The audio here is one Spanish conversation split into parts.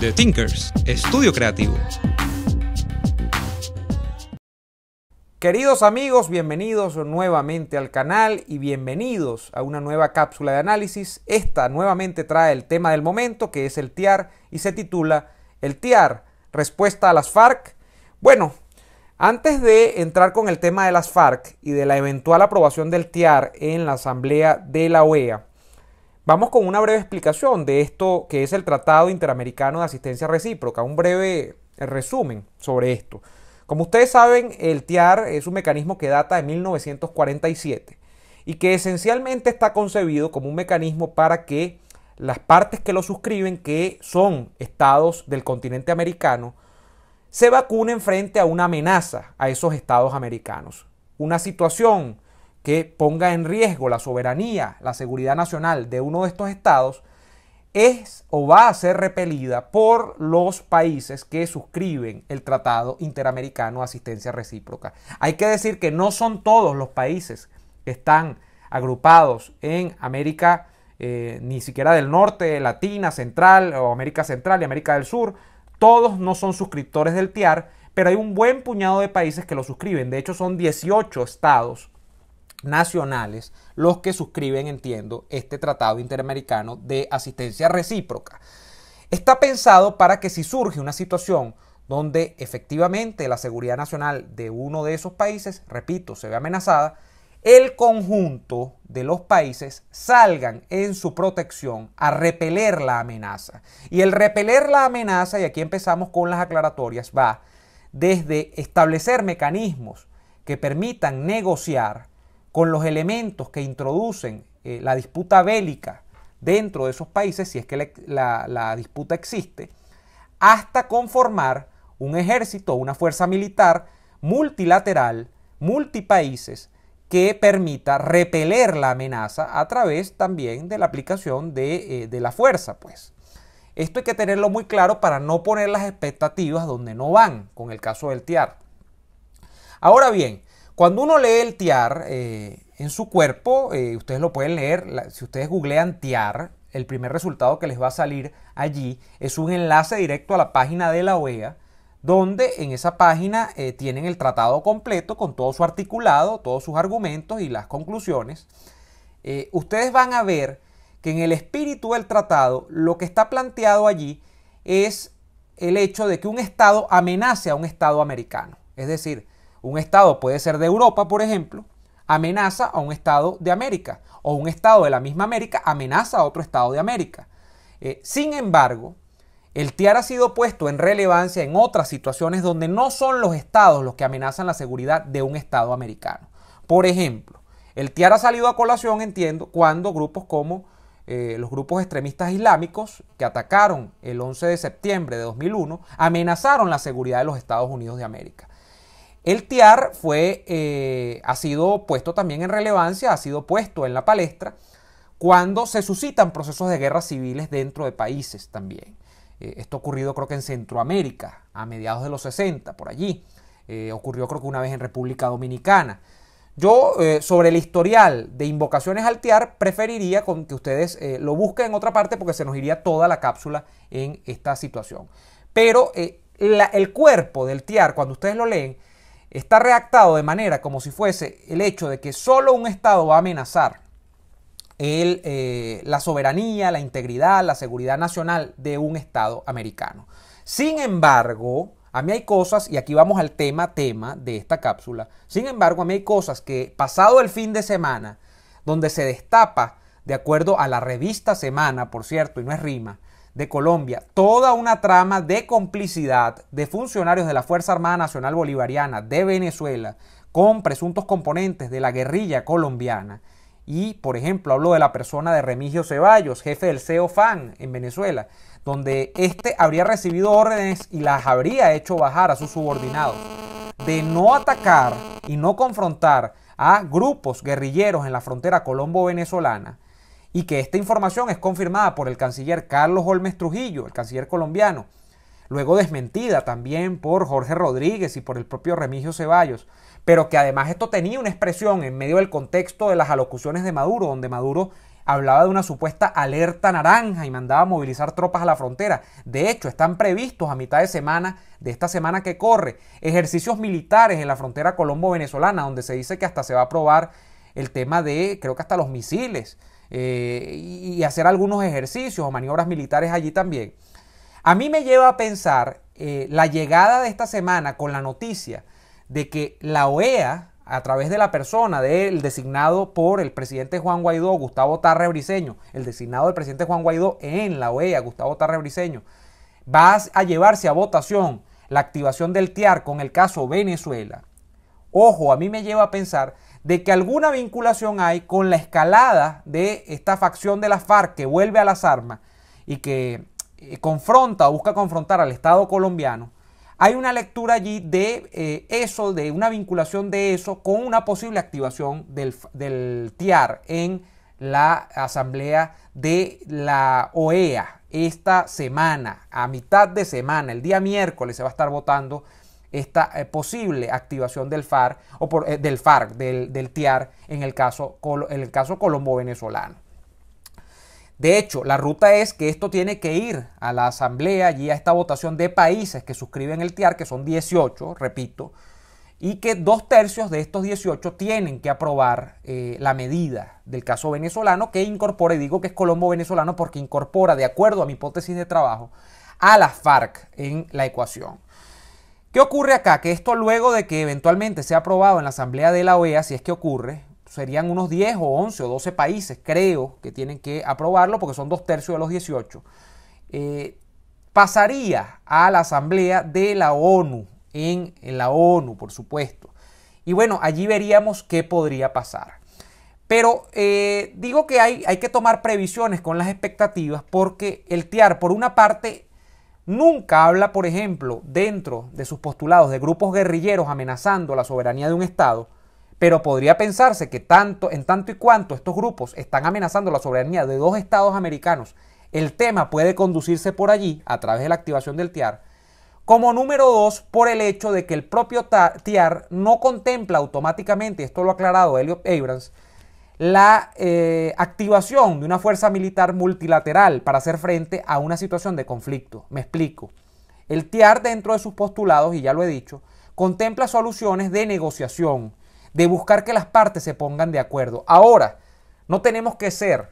The Thinkers, estudio creativo. Queridos amigos, bienvenidos nuevamente al canal y bienvenidos a una nueva cápsula de análisis. Esta nuevamente trae el tema del momento que es el TIAR y se titula El TIAR, respuesta a las FARC. Bueno, antes de entrar con el tema de las FARC y de la eventual aprobación del TIAR en la Asamblea de la OEA, Vamos con una breve explicación de esto que es el Tratado Interamericano de Asistencia Recíproca, un breve resumen sobre esto. Como ustedes saben, el TIAR es un mecanismo que data de 1947 y que esencialmente está concebido como un mecanismo para que las partes que lo suscriben, que son estados del continente americano, se vacunen frente a una amenaza a esos estados americanos. Una situación que ponga en riesgo la soberanía, la seguridad nacional de uno de estos estados, es o va a ser repelida por los países que suscriben el Tratado Interamericano de Asistencia Recíproca. Hay que decir que no son todos los países que están agrupados en América, eh, ni siquiera del norte, Latina, Central o América Central y América del Sur. Todos no son suscriptores del TIAR, pero hay un buen puñado de países que lo suscriben. De hecho, son 18 estados nacionales los que suscriben, entiendo, este Tratado Interamericano de Asistencia Recíproca. Está pensado para que si surge una situación donde efectivamente la seguridad nacional de uno de esos países, repito, se ve amenazada, el conjunto de los países salgan en su protección a repeler la amenaza. Y el repeler la amenaza, y aquí empezamos con las aclaratorias, va desde establecer mecanismos que permitan negociar con los elementos que introducen eh, la disputa bélica dentro de esos países, si es que la, disputa existe, hasta conformar un ejército, una fuerza militar multilateral, multipaíses, que permita repeler la amenaza a través también de la aplicación de, eh, de, la fuerza. Pues. Esto hay que tenerlo muy claro para no poner las expectativas donde no van, con el caso del TIAR. Ahora bien, cuando uno lee el tiar eh, en su cuerpo, eh, ustedes lo pueden leer, si ustedes googlean tiar, el primer resultado que les va a salir allí es un enlace directo a la página de la OEA, donde en esa página eh, tienen el tratado completo con todo su articulado, todos sus argumentos y las conclusiones. ustedes van a ver que en el espíritu del tratado lo que está planteado allí es el hecho de que un Estado amenace a un Estado americano. Es decir, un estado puede ser de Europa, por ejemplo, amenaza a un estado de América, o un estado de la misma América amenaza a otro estado de América. Eh, sin embargo, el TIAR ha sido puesto en relevancia en otras situaciones donde no son los estados los que amenazan la seguridad de un estado americano. Por ejemplo, el TIAR ha salido a colación, entiendo, cuando grupos como eh, los grupos extremistas islámicos que atacaron el 11 de septiembre de 2001 amenazaron la seguridad de los Estados Unidos de América. El TIAR fue, eh, ha sido puesto también en relevancia, ha sido puesto en la palestra cuando se suscitan procesos de guerras civiles dentro de países también. Eh, esto ocurrido creo que en Centroamérica, a mediados de los 60, por allí. Eh, ocurrió creo que una vez en República Dominicana. Yo sobre el historial de invocaciones al TIAR preferiría que ustedes lo busquen en otra parte porque se nos iría toda la cápsula en esta situación. Pero el cuerpo del TIAR, cuando ustedes lo leen, está reactado de manera como si fuese el hecho de que solo un Estado va a amenazar eh, la soberanía, la integridad, la seguridad nacional de un Estado americano. Sin embargo, a mí hay cosas, y aquí vamos al tema, tema de esta cápsula, sin embargo, a mí hay cosas que pasado el fin de semana, donde se destapa, de acuerdo a la revista Semana, por cierto, y no es rima, de Colombia, toda una trama de complicidad de funcionarios de la Fuerza Armada Nacional Bolivariana de Venezuela con presuntos componentes de la guerrilla colombiana. Y, por ejemplo, hablo de la persona de Remigio Ceballos, jefe del CEOFAN en Venezuela, donde éste habría recibido órdenes y las habría hecho bajar a sus subordinados de no atacar y no confrontar a grupos guerrilleros en la frontera colombo-venezolana y que esta información es confirmada por el canciller Carlos Olmes Trujillo, el canciller colombiano, luego desmentida también por Jorge Rodríguez y por el propio Remigio Ceballos, pero que además esto tenía una expresión en medio del contexto de las alocuciones de Maduro, donde Maduro hablaba de una supuesta alerta naranja y mandaba a movilizar tropas a la frontera. De hecho, están previstos a mitad de semana, de esta semana que corre, ejercicios militares en la frontera colombo-venezolana, donde se dice que hasta se va a aprobar el tema de, creo que hasta los misiles eh, y hacer algunos ejercicios o maniobras militares allí también. A mí me lleva a pensar eh, la llegada de esta semana con la noticia de que la OEA, a través de la persona del designado por el presidente Juan Guaidó, Gustavo Tarre Briceño, el designado del presidente Juan Guaidó en la OEA, Gustavo Tarre Briceño, va a llevarse a votación la activación del TIAR con el caso Venezuela. Ojo, a mí me lleva a pensar de que alguna vinculación hay con la escalada de esta facción de la FARC que vuelve a las armas y que eh, confronta o busca confrontar al Estado colombiano, hay una lectura allí de eh, eso, de una vinculación de eso con una posible activación del, del TIAR en la asamblea de la OEA esta semana, a mitad de semana, el día miércoles se va a estar votando esta eh, posible activación del FAR o eh, del FARC, del, TIAR en el caso, caso colombo-venezolano. De hecho, la ruta es que esto tiene que ir a la asamblea, y a esta votación de países que suscriben el TIAR, que son 18, repito, y que dos tercios de estos 18 tienen que aprobar eh, la medida del caso venezolano que incorpora, y digo que es Colombo venezolano porque incorpora, de acuerdo a mi hipótesis de trabajo, a la FARC en la ecuación ocurre acá? Que esto luego de que eventualmente sea aprobado en la Asamblea de la OEA, si es que ocurre, serían unos 10 o 11 o 12 países, creo, que tienen que aprobarlo porque son dos tercios de los 18. Eh, pasaría a la Asamblea de la ONU, en, en la ONU, por supuesto. Y bueno, allí veríamos qué podría pasar. Pero eh, digo que hay, hay que tomar previsiones con las expectativas porque el TIAR, por una parte, Nunca habla, por ejemplo, dentro de sus postulados de grupos guerrilleros amenazando la soberanía de un Estado, pero podría pensarse que tanto, en tanto y cuanto estos grupos están amenazando la soberanía de dos Estados americanos, el tema puede conducirse por allí, a través de la activación del TIAR, como número dos, por el hecho de que el propio TIAR no contempla automáticamente, esto lo ha aclarado Elliot Abrams, la eh, activación de una fuerza militar multilateral para hacer frente a una situación de conflicto. Me explico. El TIAR dentro de sus postulados, y ya lo he dicho, contempla soluciones de negociación, de buscar que las partes se pongan de acuerdo. Ahora, no tenemos que ser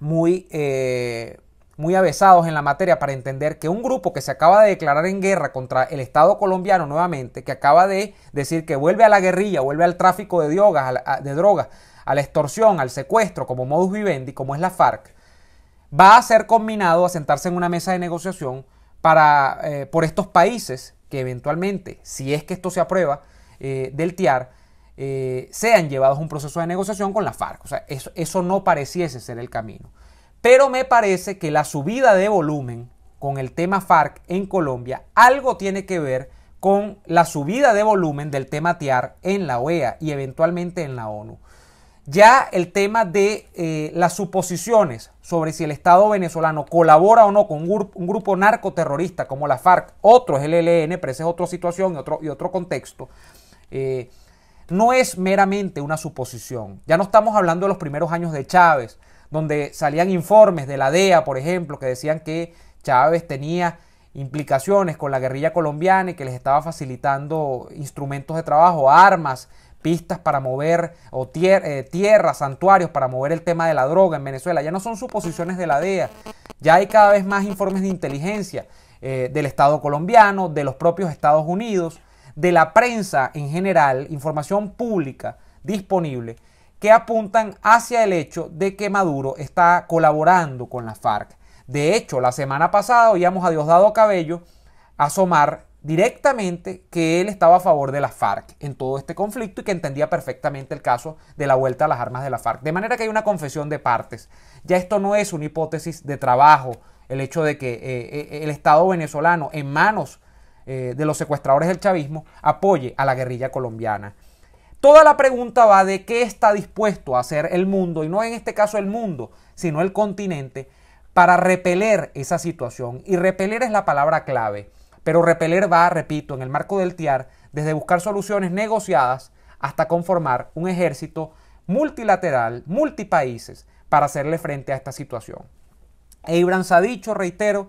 muy eh, muy avesados en la materia para entender que un grupo que se acaba de declarar en guerra contra el Estado colombiano nuevamente, que acaba de decir que vuelve a la guerrilla, vuelve al tráfico de drogas, a la, de drogas, a la extorsión, al secuestro como modus vivendi, como es la FARC, va a ser combinado a sentarse en una mesa de negociación para, eh, por estos países que eventualmente, si es que esto se aprueba, eh, del TIAR, eh, sean llevados a un proceso de negociación con la FARC. O sea, eso, eso no pareciese ser el camino. Pero me parece que la subida de volumen con el tema FARC en Colombia algo tiene que ver con la subida de volumen del tema TIAR en la OEA y eventualmente en la ONU. Ya el tema de eh, las suposiciones sobre si el Estado venezolano colabora o no con un, grupo narcoterrorista como la FARC, otro es el ELN, pero esa es otra situación y otro, y otro contexto, eh, no es meramente una suposición. Ya no estamos hablando de los primeros años de Chávez, donde salían informes de la DEA, por ejemplo, que decían que Chávez tenía implicaciones con la guerrilla colombiana y que les estaba facilitando instrumentos de trabajo, armas, pistas para mover o eh, tierras, santuarios para mover el tema de la droga en Venezuela. Ya no son suposiciones de la DEA, ya hay cada vez más informes de inteligencia eh, del Estado colombiano, de los propios Estados Unidos, de la prensa en general, información pública disponible que apuntan hacia el hecho de que Maduro está colaborando con la FARC. De hecho, la semana pasada oíamos a Diosdado Cabello asomar directamente que él estaba a favor de la FARC en todo este conflicto y que entendía perfectamente el caso de la vuelta a las armas de la FARC. De manera que hay una confesión de partes. Ya esto no es una hipótesis de trabajo, el hecho de que eh, eh, eh, el Estado venezolano en manos de los secuestradores del chavismo apoye a la guerrilla colombiana. Toda la pregunta va de qué está dispuesto a hacer el mundo, y no en este caso el mundo, sino el continente, para repeler esa situación. Y repeler es la palabra clave, pero repeler va, repito, en el marco del TIAR, desde buscar soluciones negociadas hasta conformar un ejército multilateral, multipaíses, para hacerle frente a esta situación. Abrams ha dicho, reitero,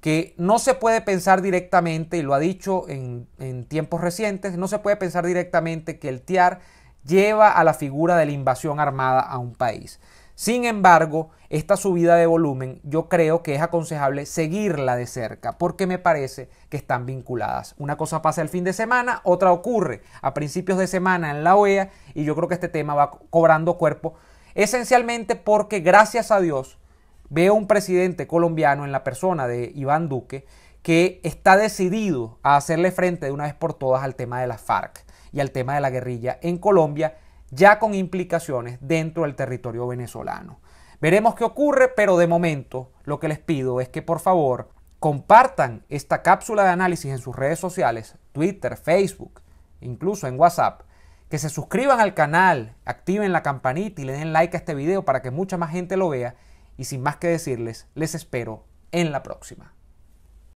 que no se puede pensar directamente, y lo ha dicho en, tiempos recientes, no se puede pensar directamente que el TIAR lleva a la figura de la invasión armada a un país. Sin embargo, esta subida de volumen yo creo que es aconsejable seguirla de cerca porque me parece que están vinculadas. Una cosa pasa el fin de semana, otra ocurre a principios de semana en la OEA y yo creo que este tema va cobrando cuerpo esencialmente porque gracias a Dios Veo un presidente colombiano en la persona de Iván Duque que está decidido a hacerle frente de una vez por todas al tema de las FARC y al tema de la guerrilla en Colombia, ya con implicaciones dentro del territorio venezolano. Veremos qué ocurre, pero de momento lo que les pido es que por favor compartan esta cápsula de análisis en sus redes sociales, Twitter, Facebook, incluso en WhatsApp, que se suscriban al canal, activen la campanita y le den like a este video para que mucha más gente lo vea y sin más que decirles, les espero en la próxima.